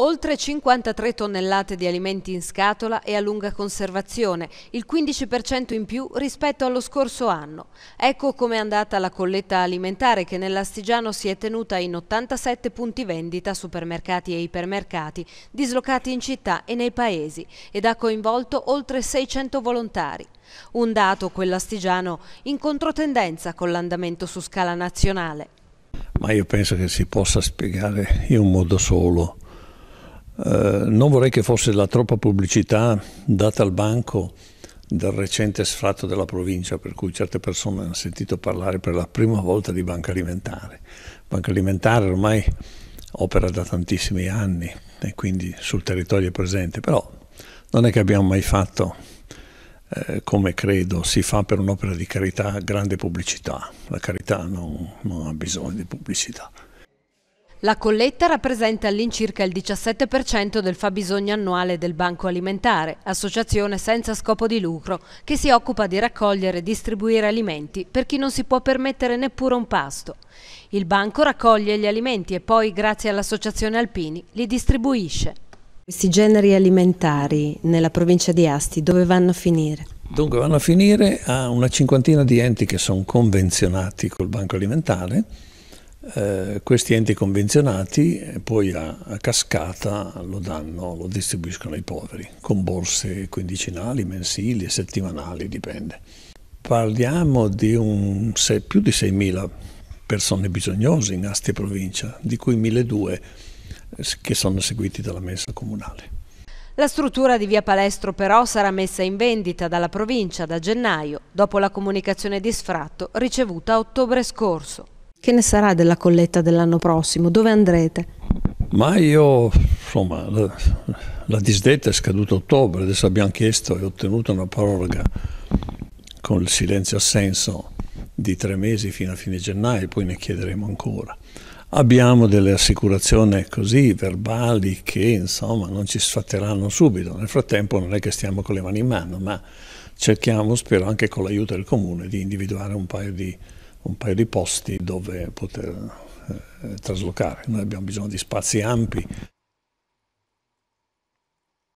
Oltre 53 tonnellate di alimenti in scatola e a lunga conservazione, il 15% in più rispetto allo scorso anno. Ecco com'è andata la colletta alimentare che nell'Astigiano si è tenuta in 87 punti vendita, supermercati e ipermercati, dislocati in città e nei paesi, ed ha coinvolto oltre 600 volontari. Un dato, quell'Astigiano, in controtendenza con l'andamento su scala nazionale. Ma io penso che si possa spiegare in un modo solo eh, non vorrei che fosse la troppa pubblicità data al banco del recente sfratto della provincia, per cui certe persone hanno sentito parlare per la prima volta di banca alimentare. Banca alimentare ormai opera da tantissimi anni e quindi sul territorio è presente, però non è che abbiamo mai fatto, eh, come credo, si fa per un'opera di carità grande pubblicità. La carità non, non ha bisogno di pubblicità. La colletta rappresenta all'incirca il 17% del fabbisogno annuale del Banco Alimentare, associazione senza scopo di lucro, che si occupa di raccogliere e distribuire alimenti per chi non si può permettere neppure un pasto. Il banco raccoglie gli alimenti e poi, grazie all'associazione Alpini, li distribuisce. Questi generi alimentari nella provincia di Asti dove vanno a finire? Dunque vanno a finire a una cinquantina di enti che sono convenzionati col Banco Alimentare eh, questi enti convenzionati poi a, a cascata lo danno, lo distribuiscono ai poveri, con borse quindicinali, mensili e settimanali, dipende. Parliamo di un, se, più di 6.000 persone bisognose in Asti e provincia, di cui 1.200 che sono seguiti dalla messa comunale. La struttura di via Palestro però sarà messa in vendita dalla provincia da gennaio, dopo la comunicazione di sfratto ricevuta a ottobre scorso. Che ne sarà della colletta dell'anno prossimo? Dove andrete? Ma io, insomma, la, la disdetta è scaduta a ottobre, adesso abbiamo chiesto e ottenuto una proroga con il silenzio assenso di tre mesi fino a fine gennaio, poi ne chiederemo ancora. Abbiamo delle assicurazioni così verbali che insomma non ci sfatteranno subito, nel frattempo non è che stiamo con le mani in mano, ma cerchiamo, spero anche con l'aiuto del comune, di individuare un paio di un paio di posti dove poter eh, traslocare. Noi abbiamo bisogno di spazi ampi.